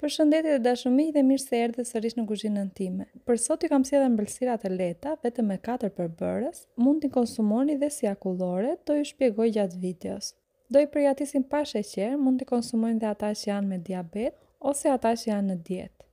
Për shëndetit e dashëmi dhe mirë se erdhe sërish në në time. Për sot i kam si edhe mbëlsirat e leta, vetëm me 4 për bërës, mund t'i konsumoni dhe si akullore, do i shpjegoj gjatë videos. Do i përjatisin pa sheqer, mund t'i konsumoni dhe ata që janë me diabet, ose ata që janë në dietë.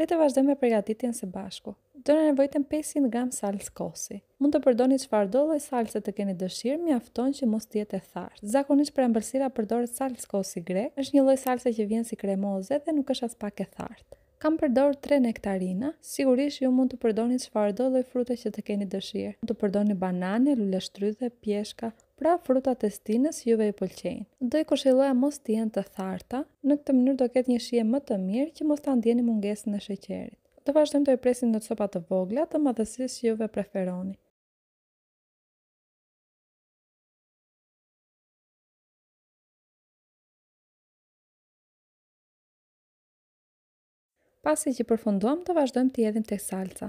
Le të vazhdojmë me përgatitjen së bashku do në nevojtën 500 gram salskosi. kosi. Mund të përdoni që farë dolloj salës të keni dëshirë, mi afton që mos tjetë e tharë. Zakonisht për embërsira përdorët salës kosi grek, është një loj salës që vjen si kremoze dhe nuk është as pak e thartë. Kam përdor 3 nektarina, sigurisht ju mund të përdoni që farë do frute që të keni dëshirë. Mund të përdoni banane, lulleshtrydhe, pjeshka, pra fruta stinës juve i pëlqejnë. Do i kushilloja mos të jenë të tharta, në këtë mënyrë do ketë një shie më të mirë që mos të andjeni mungesën e sheqerit të vazhdojmë të e presim në copa të vogla të madhësis që juve preferoni. Pasi që përfunduam të vazhdojmë të jedhim të salca.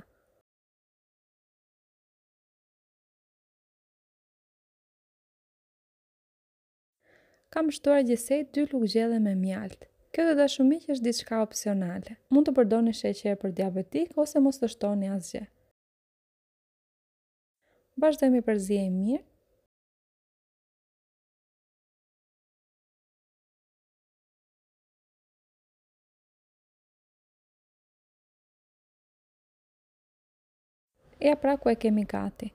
Kam shtuar gjësej 2 lukë gjelle me mjaltë. Kjo dhe dhe shumë miqë është diçka opcionale. Mund të përdoni sheqer për diabetik ose mos të shtoni asgjë. Vazhdojmë për e mirë. Ja pra ku e kemi gati.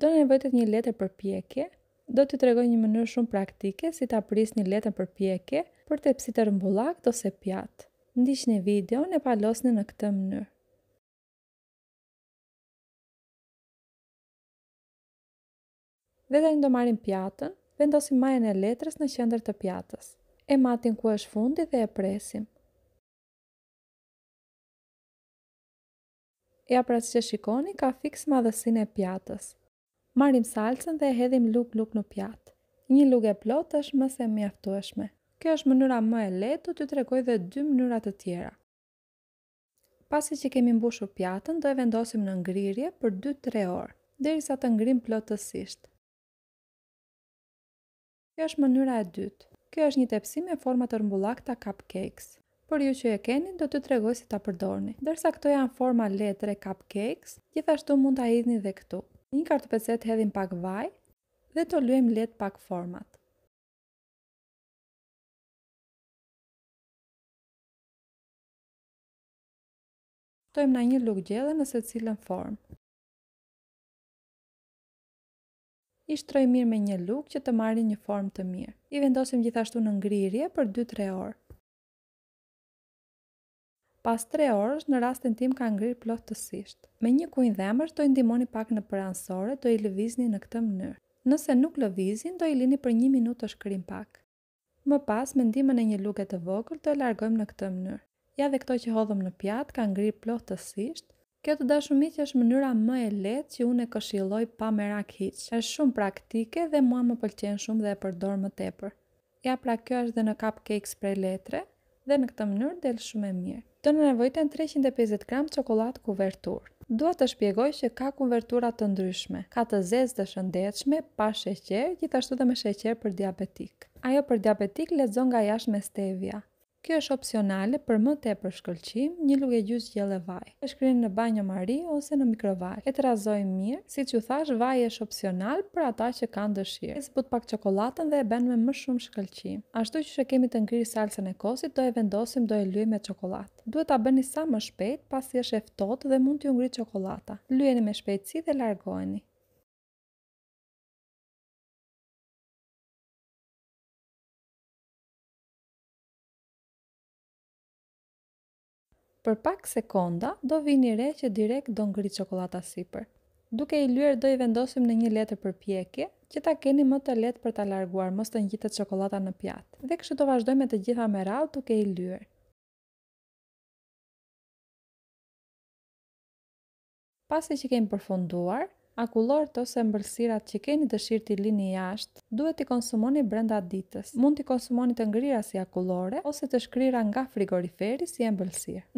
Do në nevojtet një letër për pjekje, do të të regoj një mënyrë shumë praktike si të prisni një letën për pjekje për të pësi të rëmbullak të se pjatë. Ndish një video në në këtë mënyrë. Dhe do marrim pjatën, vendosim majën e letrës në qendër të pjatës. E matin ku është fundi dhe e presim. E apra që shikoni ka fiks e pjatës. Marim salcën dhe e hedhim luk luk në pjatë. Një luk e plot është më se mjaftueshme. Kjo është mënyra më e letë të të tregoj dhe dy mënyrat të tjera. Pasi që kemi mbushur pjatën, do e vendosim në ngrirje për 2-3 orë, i sa të ngrim plotësisht. Kjo është mënyra e dytë. Kjo është një tepsi me forma të të cupcakes. Por ju që e keni, do të tregoj si ta përdorni. Dërsa këto janë forma letre cupcakes, gjithashtu mund të aidhni dhe këtu një kartu peset hedhim pak vaj dhe të luem let pak format. Tojmë na një lukë gjellë nëse cilën formë. I shtrojmë mirë me një lukë që të marri një formë të mirë. I vendosim gjithashtu në ngrirje për 2-3 orë. Pas 3 orësh në rastin tim ka ngrirë plotësisht. Me një kuin dhëmër do i ndihmoni pak në pranësore, do i lëvizni në këtë mënyrë. Nëse nuk lëvizin, do i lini për 1 minutë të shkrim pak. Më pas, me ndihmën e një luke të vogël, do e largojmë në këtë mënyrë. Ja dhe këto që hodhëm në pjatë ka ngrirë plotësisht. Kjo të dashumit që është mënyra më e lehtë që unë e këshilloj pa merak hiq. Është shumë praktike dhe mua më pëlqen shumë dhe e përdor më tepër. Ja pra kjo është dhe në cupcakes për letre dhe në këtë mënyrë del shumë e mirë të në nevojten 350 gram qokolat kuvertur. Dua të shpjegoj që ka kuvertura të ndryshme, ka të zezë të shëndetshme, pa sheqer, gjithashtu dhe me sheqer për diabetik. Ajo për diabetik lezon nga jashtë me stevia, Kjo është opcionale për më tepër për një lugë gjysë gjelle vaj. E shkrinë në banjo mari ose në mikrovaj. E të razojmë mirë, si që thash, vaj është opcional për ata që kanë dëshirë. E zbut pak qokolatën dhe e ben me më shumë shkëlqim. Ashtu që që kemi të ngrirë salsën e kosit, do e vendosim do e luj me qokolatë. Duhet ta bëni sa më shpejt, pasi është eftot dhe mund të ngri qokolata. Lujeni me shpejtësi dhe largoheni. për pak sekonda do vini re që direkt do ngri qokolata sipër. Duke i lyer do i vendosim në një letër për pjekje, që ta keni më të letë për ta larguar, mos të ngjitet qokolata në pjatë. Dhe kështu do vazhdojmë me të gjitha me radhë duke i lyer. Pasi që kemi përfunduar, akullort ose mbërësirat që keni dëshirë t'i lini jashtë, duhet t'i konsumoni brenda ditës. Mund t'i konsumoni të ngrira si akullore ose të shkrira nga frigoriferi si e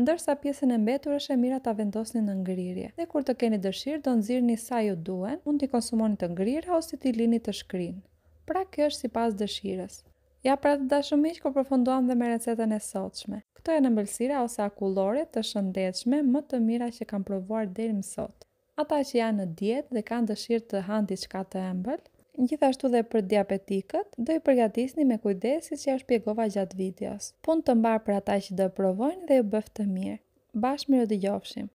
Ndërsa pjesën e mbetur është e mira ta vendosni në ngrirje. Dhe kur të keni dëshirë, do nëzirë sa ju duen, mund t'i konsumoni të ngrira ose t'i lini të shkrinë. Pra kjo është si pas dëshirës. Ja pra të dashëm miq, ku përfunduam dhe me recetën e sotshme. Këto janë ëmbëlsira ose akullore të shëndetshme më të mira që kam provuar deri më sot ata që janë në dietë dhe kanë dëshirë të hanë diçka të ëmbël, gjithashtu dhe për diabetikët, do i përgatisni me kujdes siç ja shpjegova gjatë videos. Punë të mbar për ata që do provojnë dhe ju bëftë mirë. Bashmirë dëgjofshim.